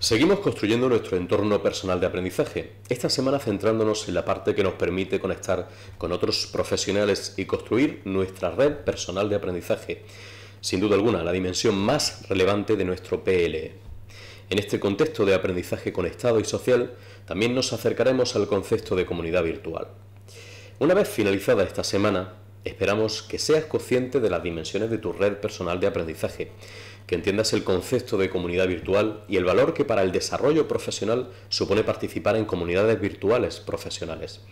Seguimos construyendo nuestro entorno personal de aprendizaje, esta semana centrándonos en la parte que nos permite conectar con otros profesionales y construir nuestra red personal de aprendizaje, sin duda alguna la dimensión más relevante de nuestro PLE. En este contexto de aprendizaje conectado y social, también nos acercaremos al concepto de comunidad virtual. Una vez finalizada esta semana, esperamos que seas consciente de las dimensiones de tu red personal de aprendizaje que entiendas el concepto de comunidad virtual y el valor que para el desarrollo profesional supone participar en comunidades virtuales profesionales,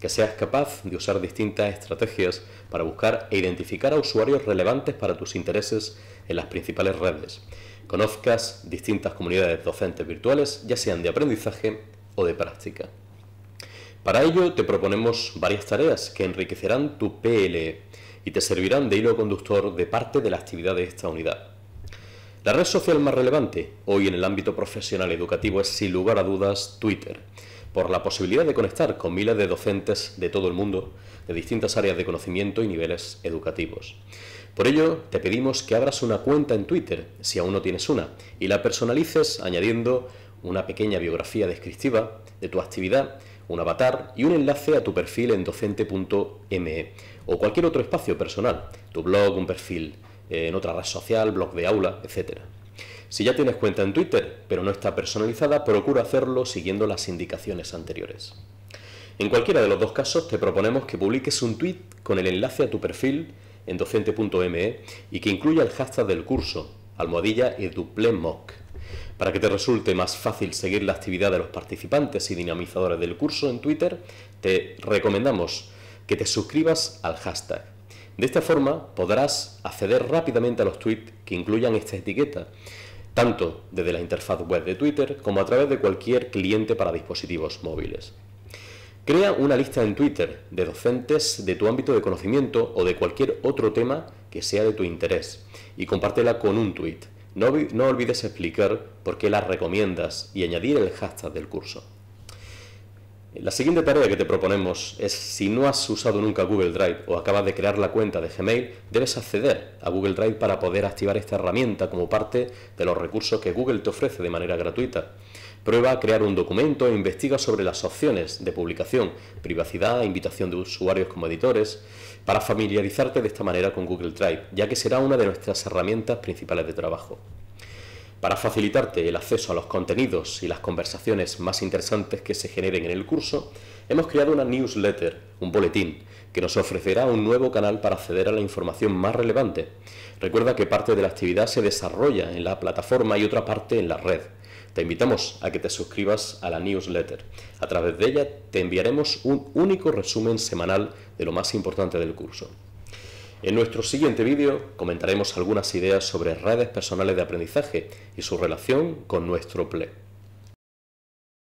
que seas capaz de usar distintas estrategias para buscar e identificar a usuarios relevantes para tus intereses en las principales redes, conozcas distintas comunidades docentes virtuales, ya sean de aprendizaje o de práctica. Para ello te proponemos varias tareas que enriquecerán tu PLE y te servirán de hilo conductor de parte de la actividad de esta unidad. La red social más relevante hoy en el ámbito profesional educativo es sin lugar a dudas Twitter, por la posibilidad de conectar con miles de docentes de todo el mundo, de distintas áreas de conocimiento y niveles educativos. Por ello, te pedimos que abras una cuenta en Twitter, si aún no tienes una, y la personalices añadiendo una pequeña biografía descriptiva de tu actividad, un avatar y un enlace a tu perfil en docente.me o cualquier otro espacio personal, tu blog, un perfil eh, en otra red social, blog de aula, etc. Si ya tienes cuenta en Twitter, pero no está personalizada, procura hacerlo siguiendo las indicaciones anteriores. En cualquiera de los dos casos, te proponemos que publiques un tweet con el enlace a tu perfil en docente.me y que incluya el hashtag del curso, almohadilla eduplemoc. Para que te resulte más fácil seguir la actividad de los participantes y dinamizadores del curso en Twitter, te recomendamos que te suscribas al hashtag. De esta forma podrás acceder rápidamente a los tweets que incluyan esta etiqueta, tanto desde la interfaz web de Twitter como a través de cualquier cliente para dispositivos móviles. Crea una lista en Twitter de docentes de tu ámbito de conocimiento o de cualquier otro tema que sea de tu interés y compártela con un tweet. No, no olvides explicar por qué la recomiendas y añadir el hashtag del curso. Eh, la siguiente tarea que te proponemos es si no has usado nunca Google Drive o acabas de crear la cuenta de Gmail, debes acceder a Google Drive para poder activar esta herramienta como parte de los recursos que Google te ofrece de manera gratuita. Prueba a crear un documento e investiga sobre las opciones de publicación, privacidad, invitación de usuarios como editores, para familiarizarte de esta manera con Google Drive, ya que será una de nuestras herramientas principales de trabajo. Para facilitarte el acceso a los contenidos y las conversaciones más interesantes que se generen en el curso, hemos creado una newsletter, un boletín, que nos ofrecerá un nuevo canal para acceder a la información más relevante. Recuerda que parte de la actividad se desarrolla en la plataforma y otra parte en la red. Te invitamos a que te suscribas a la newsletter. A través de ella te enviaremos un único resumen semanal de lo más importante del curso. En nuestro siguiente vídeo comentaremos algunas ideas sobre redes personales de aprendizaje y su relación con nuestro PLE.